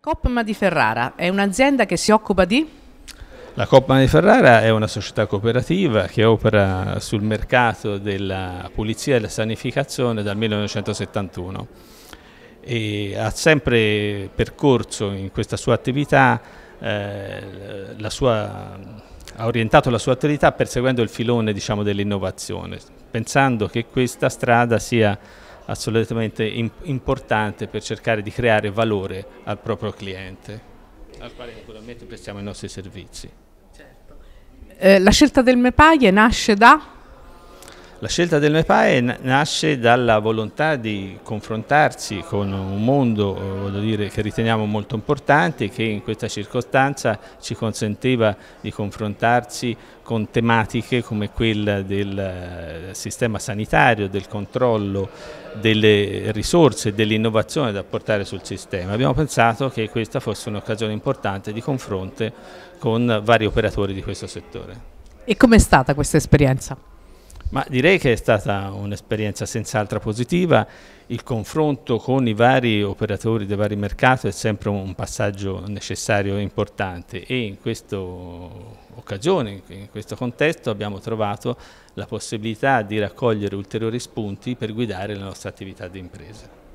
Copma di Ferrara è un'azienda che si occupa di? La Copma di Ferrara è una società cooperativa che opera sul mercato della pulizia e della sanificazione dal 1971 e ha sempre percorso in questa sua attività, eh, sua, ha orientato la sua attività perseguendo il filone diciamo, dell'innovazione, pensando che questa strada sia assolutamente importante per cercare di creare valore al proprio cliente, al quale naturalmente prestiamo i nostri servizi. Certo. Eh, la scelta del Mepaie nasce da? La scelta del MEPAE nasce dalla volontà di confrontarsi con un mondo eh, dire, che riteniamo molto importante e che in questa circostanza ci consentiva di confrontarsi con tematiche come quella del eh, sistema sanitario, del controllo delle risorse, dell'innovazione da portare sul sistema. Abbiamo pensato che questa fosse un'occasione importante di confronto con vari operatori di questo settore. E com'è stata questa esperienza? Ma direi che è stata un'esperienza senz'altro positiva, il confronto con i vari operatori dei vari mercati è sempre un passaggio necessario e importante e in questa occasione, in questo contesto abbiamo trovato la possibilità di raccogliere ulteriori spunti per guidare la nostra attività di impresa.